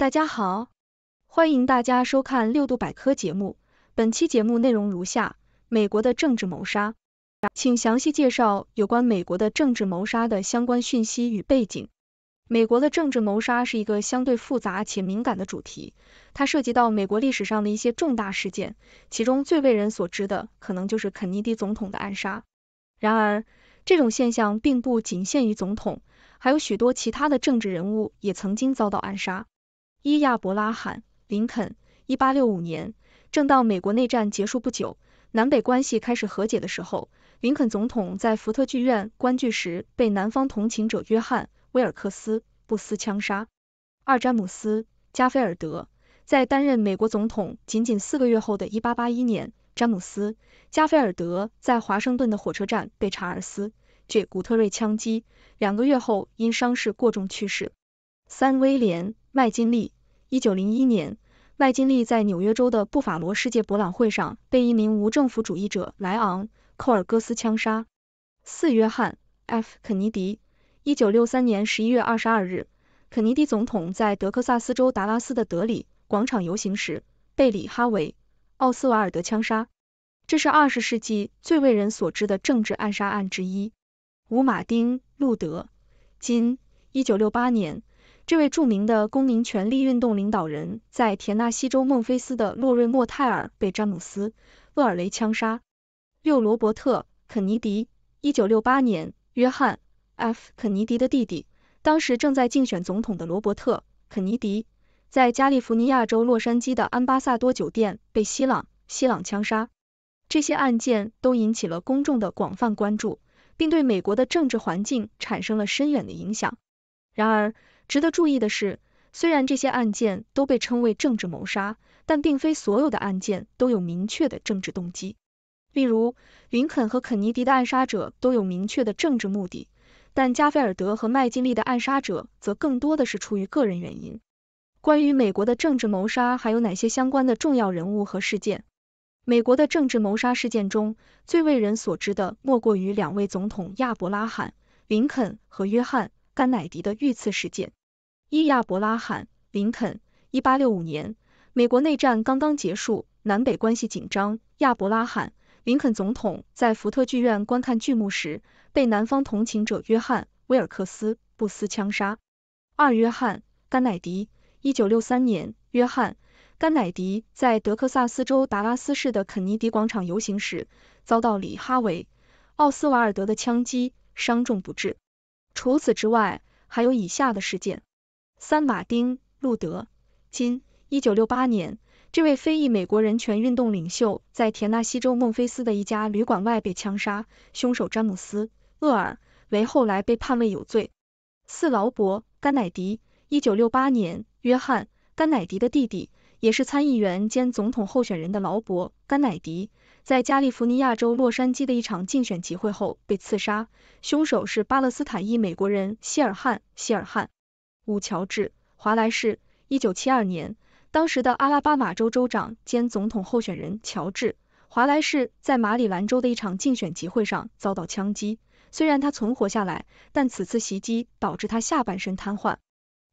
大家好，欢迎大家收看六度百科节目。本期节目内容如下：美国的政治谋杀，请详细介绍有关美国的政治谋杀的相关讯息与背景。美国的政治谋杀是一个相对复杂且敏感的主题，它涉及到美国历史上的一些重大事件，其中最为人所知的可能就是肯尼迪总统的暗杀。然而，这种现象并不仅限于总统，还有许多其他的政治人物也曾经遭到暗杀。一亚伯拉罕·林肯，一八六五年，正当美国内战结束不久，南北关系开始和解的时候，林肯总统在福特剧院观剧时被南方同情者约翰·威尔克斯·布斯枪杀。二詹姆斯·加菲尔德在担任美国总统仅仅四个月后的一八八一年，詹姆斯·加菲尔德在华盛顿的火车站被查尔斯 ·J· 古特瑞枪击，两个月后因伤势过重去世。三威廉。麦金利，一九零一年，麦金利在纽约州的布法罗世界博览会上被一名无政府主义者莱昂·寇尔戈斯枪杀。四、约翰 ·F· 肯尼迪，一九六三年十一月二十二日，肯尼迪总统在德克萨斯州达拉斯的德里广场游行时被里哈维·奥斯瓦尔德枪杀，这是二十世纪最为人所知的政治暗杀案之一。五、马丁·路德·金，一九六八年。这位著名的公民权利运动领导人，在田纳西州孟菲斯的洛瑞莫泰尔被詹姆斯·厄尔雷枪杀。六罗伯特·肯尼迪，一九六八年，约翰 ·F· 肯尼迪的弟弟，当时正在竞选总统的罗伯特·肯尼迪，在加利福尼亚州洛杉矶的安巴萨多酒店被西朗·西朗枪杀。这些案件都引起了公众的广泛关注，并对美国的政治环境产生了深远的影响。然而，值得注意的是，虽然这些案件都被称为政治谋杀，但并非所有的案件都有明确的政治动机。例如，林肯和肯尼迪的暗杀者都有明确的政治目的，但加菲尔德和麦金利的暗杀者则更多的是出于个人原因。关于美国的政治谋杀，还有哪些相关的重要人物和事件？美国的政治谋杀事件中，最为人所知的莫过于两位总统亚伯拉罕·林肯和约翰·甘乃迪的遇刺事件。伊亚伯拉罕·林肯，一八六五年，美国内战刚刚结束，南北关系紧张。亚伯拉罕·林肯总统在福特剧院观看剧目时，被南方同情者约翰·威尔克斯·布斯枪杀。二、约翰·甘乃迪，一九六三年，约翰·甘乃迪在德克萨斯州达拉斯市的肯尼迪广场游行时，遭到李·哈维·奥斯瓦尔德的枪击，伤重不治。除此之外，还有以下的事件。三、马丁·路德·金，一九六八年，这位非裔美国人权运动领袖在田纳西州孟菲斯的一家旅馆外被枪杀，凶手詹姆斯·厄尔·韦后来被判为有罪。四、劳勃·甘乃迪，一九六八年，约翰·甘乃迪的弟弟，也是参议员兼总统候选人的劳勃·甘乃迪，在加利福尼亚州洛杉矶的一场竞选集会后被刺杀，凶手是巴勒斯坦裔美国人希尔汉·希尔汉。五乔治·华莱士，一九七二年，当时的阿拉巴马州州长兼总统候选人乔治·华莱士在马里兰州的一场竞选集会上遭到枪击，虽然他存活下来，但此次袭击导致他下半身瘫痪。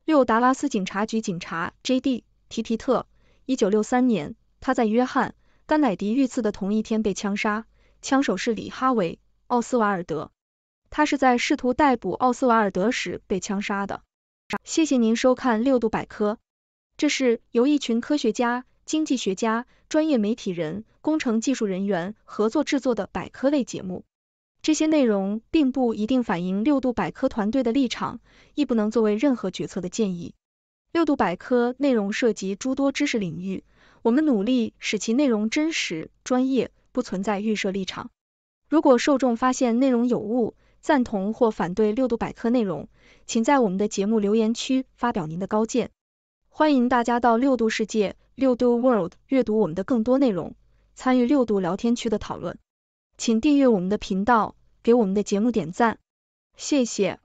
六达拉斯警察局警察 J.D. 提皮特，一九六三年，他在约翰·甘乃迪遇刺的同一天被枪杀，枪手是里哈维·奥斯瓦尔德，他是在试图逮捕奥斯瓦尔德时被枪杀的。谢谢您收看六度百科，这是由一群科学家、经济学家、专业媒体人、工程技术人员合作制作的百科类节目。这些内容并不一定反映六度百科团队的立场，亦不能作为任何决策的建议。六度百科内容涉及诸多知识领域，我们努力使其内容真实、专业，不存在预设立场。如果受众发现内容有误，赞同或反对六度百科内容，请在我们的节目留言区发表您的高见。欢迎大家到六度世界（六度 World） 阅读我们的更多内容，参与六度聊天区的讨论。请订阅我们的频道，给我们的节目点赞，谢谢。